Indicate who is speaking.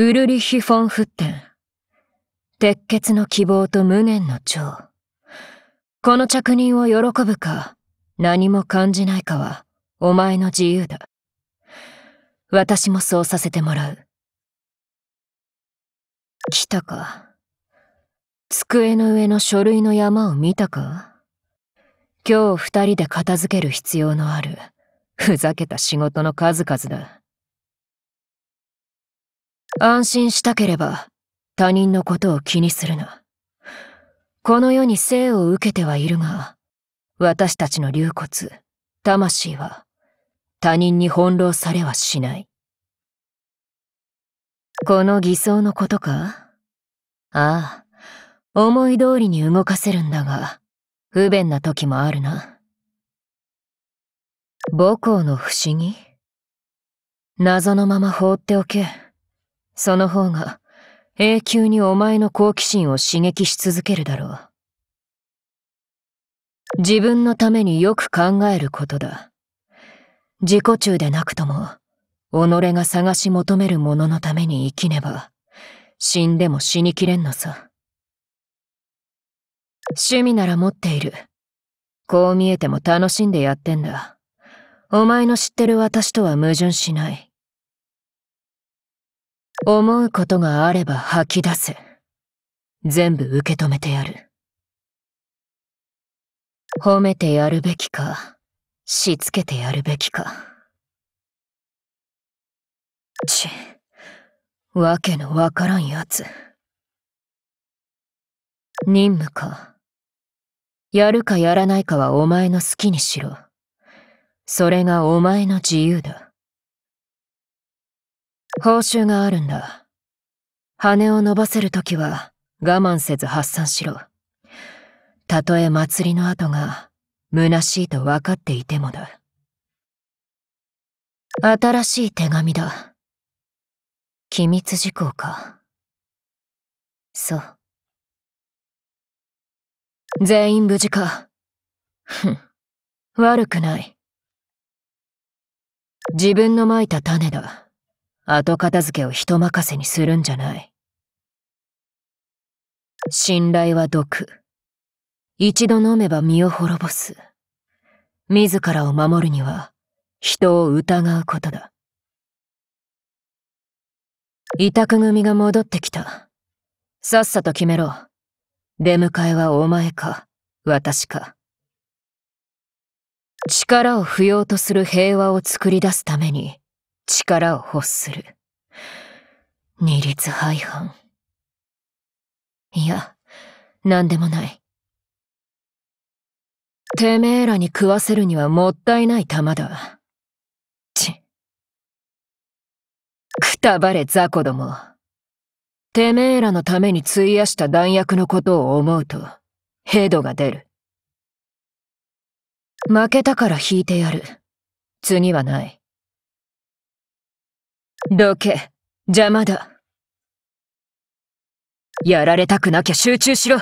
Speaker 1: ウルリヒ・フォン・フッテン。鉄血の希望と無念の蝶。
Speaker 2: この着任を喜ぶか、何も感じないかは、お前の自由だ。私もそうさせてもらう。来たか。机の上の書類の山を見たか今日二人で片付ける必要のある、ふざけた仕事の数々だ。安心したければ他人のことを気にするな。この世に生を受けてはいるが、私たちの流骨、魂は他人に翻弄されはしない。この偽装のことかああ、思い通りに動かせるんだが、不便な時もあるな。母校の不思議謎のまま放っておけ。その方が永久にお前の好奇心を刺激し続けるだろう。自分のためによく考えることだ。自己中でなくとも、己が探し求めるもののために生きねば、死んでも死にきれんのさ。趣味なら持っている。こう見えても楽しんでやってんだ。お前の知ってる私
Speaker 1: とは矛盾しない。思うことがあれば吐き出せ。全部受け止めてやる。
Speaker 2: 褒めてやるべきか、しつけてやるべきか。
Speaker 1: ち、わけのわからんやつ。任務か。や
Speaker 2: るかやらないかはお前の好きにしろ。それがお前の自由だ。報酬があるんだ。羽を伸ばせるときは我慢せず発散しろ。たとえ祭りの後が虚しいと分かっていてもだ。
Speaker 1: 新しい手紙だ。機密事項か。そう。全員無事か。ふん。悪くない。
Speaker 2: 自分の蒔いた種だ。後片付けを人任せにするんじゃない。信頼は毒。一度飲めば身を滅ぼす。自らを守るには、人を疑うことだ。委託組が戻ってきた。さっさと決めろ。出迎えはお前か、私か。力を不要とする平和を作り出すために、力を欲する。二律背反。いや、何でもない。てめえらに食わせるにはもったいない玉だ。ち。くたばれ雑魚ども。てめえらのために費やした弾薬のことを思うと、ヘドが出る。
Speaker 1: 負けたから引いてやる。次はない。どけ、邪魔だ。やられたくなきゃ集中しろ